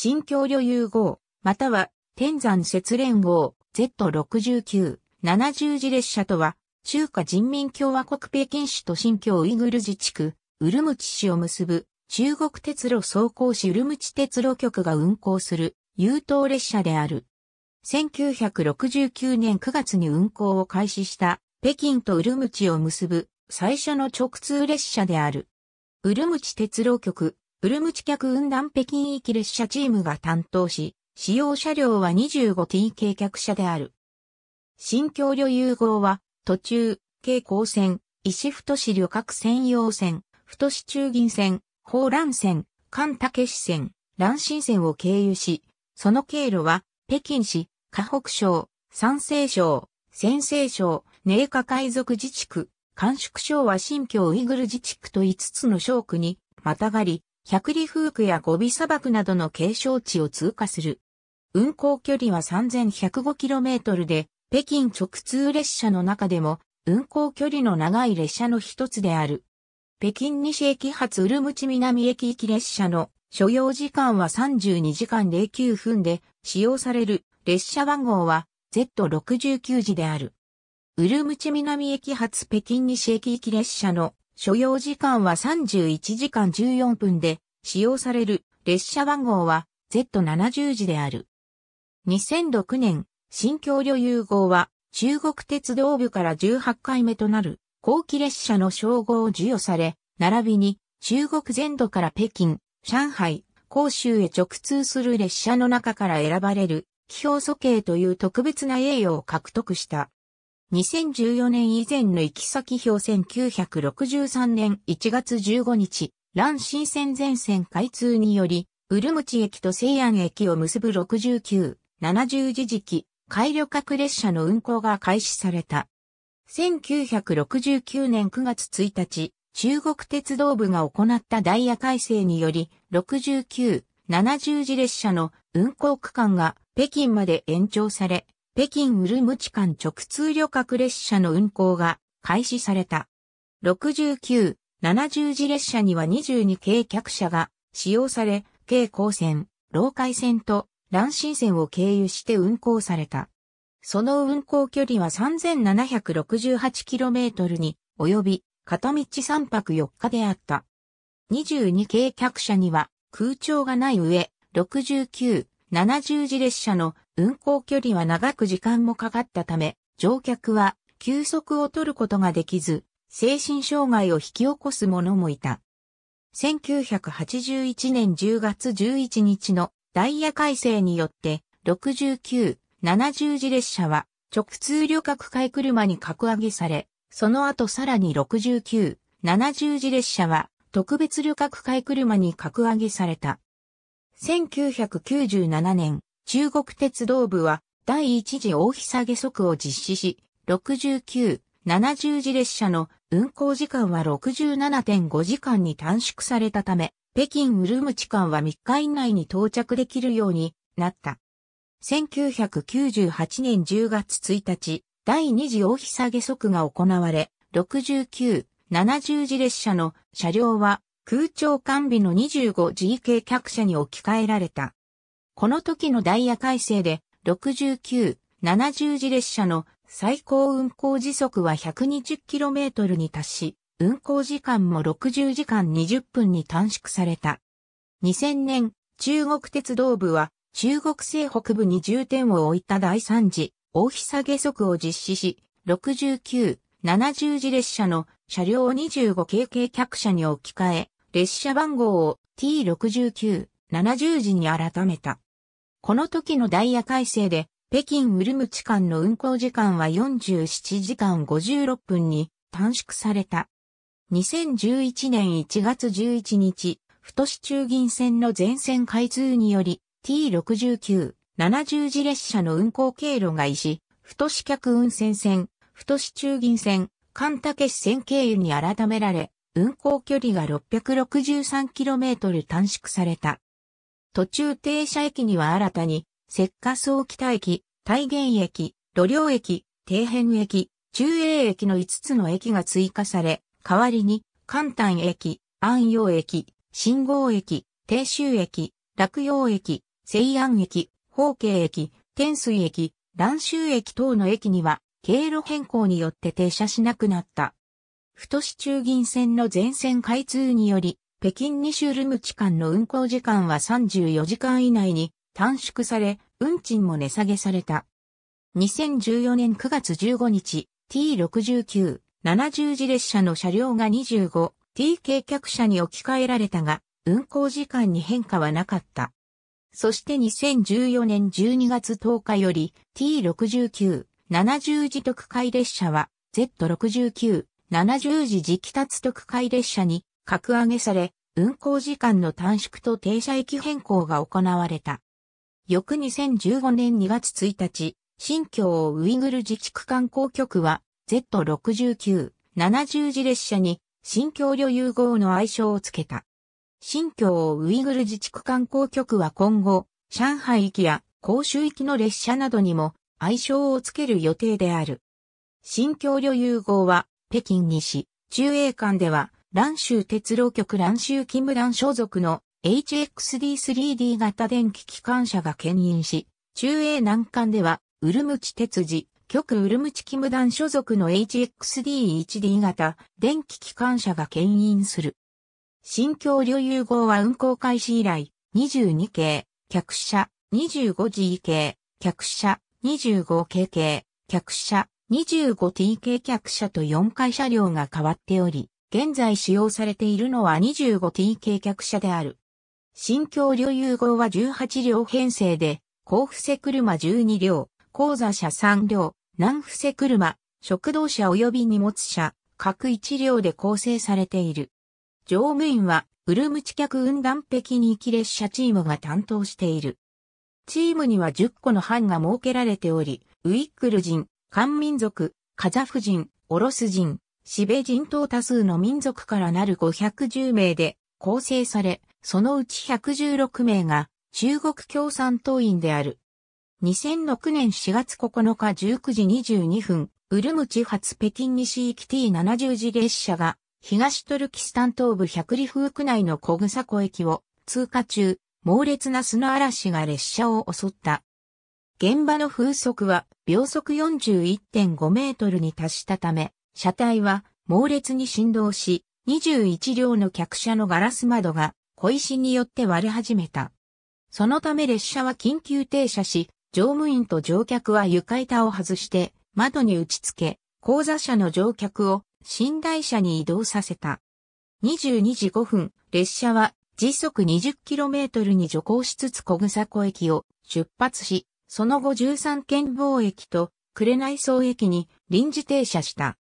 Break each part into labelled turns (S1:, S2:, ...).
S1: 新京旅融号、または天山雪連号 Z69、70次列車とは、中華人民共和国北京市と新疆ウイグル自治区、ウルムチ市を結ぶ、中国鉄路走行市ウルムチ鉄路局が運行する、優等列車である。1969年9月に運行を開始した北京とウルムチを結ぶ最初の直通列車である。ウルムチ鉄路局ウルムチ客雲南北京行き列車チームが担当し、使用車両は 25T k 客車である。新京旅融号は、途中、京港線、石太市旅客専用線、太市中銀線、宝蘭線、関竹市線、蘭新線を経由し、その経路は、北京市、河北省、山西省、先西省、寧夏海賊自治区、甘粛省は新疆ウイグル自治区と5つの省区に、またがり、百里風区やゴビ砂漠などの景勝地を通過する。運行距離は 3105km で、北京直通列車の中でも、運行距離の長い列車の一つである。北京西駅発ウルムチ南駅行き列車の所要時間は32時間09分で、使用される列車番号は Z69 時である。ウルムチ南駅発北京西駅行き列車の所要時間は31時間14分で、使用される列車番号は Z70 時である。2006年、新京旅遊号は中国鉄道部から18回目となる後期列車の称号を授与され、並びに中国全土から北京、上海、広州へ直通する列車の中から選ばれる気表素形という特別な栄誉を獲得した。2014年以前の行き先表1963年1月15日、乱新線全線開通により、ウルムチ駅と西安駅を結ぶ69、70時時期、改良各列車の運行が開始された。1969年9月1日、中国鉄道部が行ったダイヤ改正により、69、70時列車の運行区間が北京まで延長され、北京ウルムチ間直通旅客列車の運行が開始された。69、70次列車には22系客車が使用され、京高線、老海線と乱新線を経由して運行された。その運行距離は 3768km に及び、片道3泊4日であった。22系客車には空調がない上、69、70次列車の運行距離は長く時間もかかったため、乗客は休息を取ることができず、精神障害を引き起こす者もいた。1981年10月11日のダイヤ改正によって、69、70次列車は直通旅客会車に格上げされ、その後さらに69、70次列車は特別旅客会車に格上げされた。1997年、中国鉄道部は第一次大久下速を実施し、69、70次列車の運行時間は67.5時間に短縮されたため、北京ウルムチ間は3日以内に到着できるようになった。1998年10月1日、第2次大久下速が行われ、69、70次列車の車両は空調完備の 25G 計客車に置き換えられた。この時のダイヤ改正で、69、70次列車の最高運行時速は 120km に達し、運行時間も60時間20分に短縮された。2000年、中国鉄道部は、中国西北部に重点を置いた第3次、大日下げ速を実施し、69、70次列車の車両を25系軽客車に置き換え、列車番号を T69、70時に改めた。この時のダイヤ改正で、北京ウルムチ間の運行時間は47時間56分に短縮された。2011年1月11日、太市中銀線の全線開通により T69、70次列車の運行経路が維持、太市客運線線、太市中銀線、関竹市線経由に改められ、運行距離が 663km 短縮された。途中停車駅には新たに、石化層北駅、大原駅、路両駅、底辺駅、中英駅の5つの駅が追加され、代わりに、関丹駅、安陽駅、信号駅、定州駅、洛陽駅、西安駅、宝慶駅、天水駅、蘭州駅等の駅には、経路変更によって停車しなくなった。太市中銀線の全線開通により、北京西州ルム地間の運行時間は34時間以内に短縮され、運賃も値下げされた。2014年9月15日、T69、70時列車の車両が 25T k 客車に置き換えられたが、運行時間に変化はなかった。そして2014年12月10日より T69、70時特快列車は Z69、70時時帰達特快列車に格上げされ、運行時間の短縮と停車駅変更が行われた。翌2015年2月1日、新疆ウイグル自治区観光局は Z69、70次列車に新疆旅融合の愛称をつけた。新疆ウイグル自治区観光局は今後、上海行きや甲州行きの列車などにも愛称をつける予定である。新疆旅融合は北京西、中英間では蘭州鉄路局蘭州金ムラ所属の HXD3D 型電気機関車が牽引し、中英南関では、ウルムチ鉄次、極ウルムチ金ム団所属の HXD1D 型電気機関車が牽引する。新橋旅遊号は運行開始以来、22系、客車、25G 系、客車、25系系、客車、25T 系客車と4回車両が変わっており、現在使用されているのは 25T k 客車である。新京両融合は18両編成で、甲府瀬車12両、高座車3両、南布瀬車、食堂車及び荷物車、各1両で構成されている。乗務員は、ウルムチ客運断壁に行き列車チームが担当している。チームには10個の班が設けられており、ウィックル人、漢民族、カザフ人、オロス人、シベ人島多数の民族からなる510名で構成され、そのうち116名が中国共産党員である。2006年4月9日19時22分、ウルムチ発北京西行き T70 次列車が東トルキスタン東部百里風区内の小草湖駅を通過中、猛烈な砂嵐が列車を襲った。現場の風速は秒速41.5メートルに達したため、車体は猛烈に振動し、21両の客車のガラス窓が小石によって割れ始めた。そのため列車は緊急停車し、乗務員と乗客は床板を外して窓に打ち付け、後座車の乗客を寝台車に移動させた。22時5分、列車は時速 20km に徐行しつつ小草湖駅を出発し、その後13県貿駅と紅総駅に臨時停車した。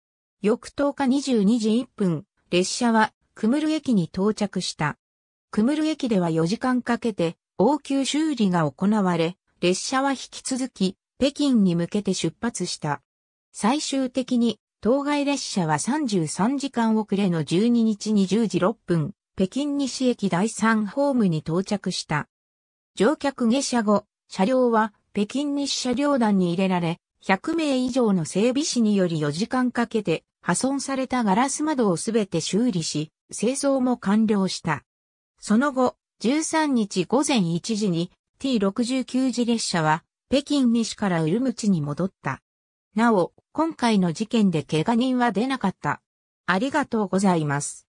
S1: 翌10日22時1分、列車はクムル駅に到着した。クムル駅では4時間かけて応急修理が行われ、列車は引き続き北京に向けて出発した。最終的に当該列車は33時間遅れの12日20時6分、北京西駅第3ホームに到着した。乗客下車後、車両は北京西車両団に入れられ、100名以上の整備士により4時間かけて破損されたガラス窓をすべて修理し、清掃も完了した。その後、13日午前1時に T69 次列車は北京西からウルムチに戻った。なお、今回の事件で怪我人は出なかった。ありがとうございます。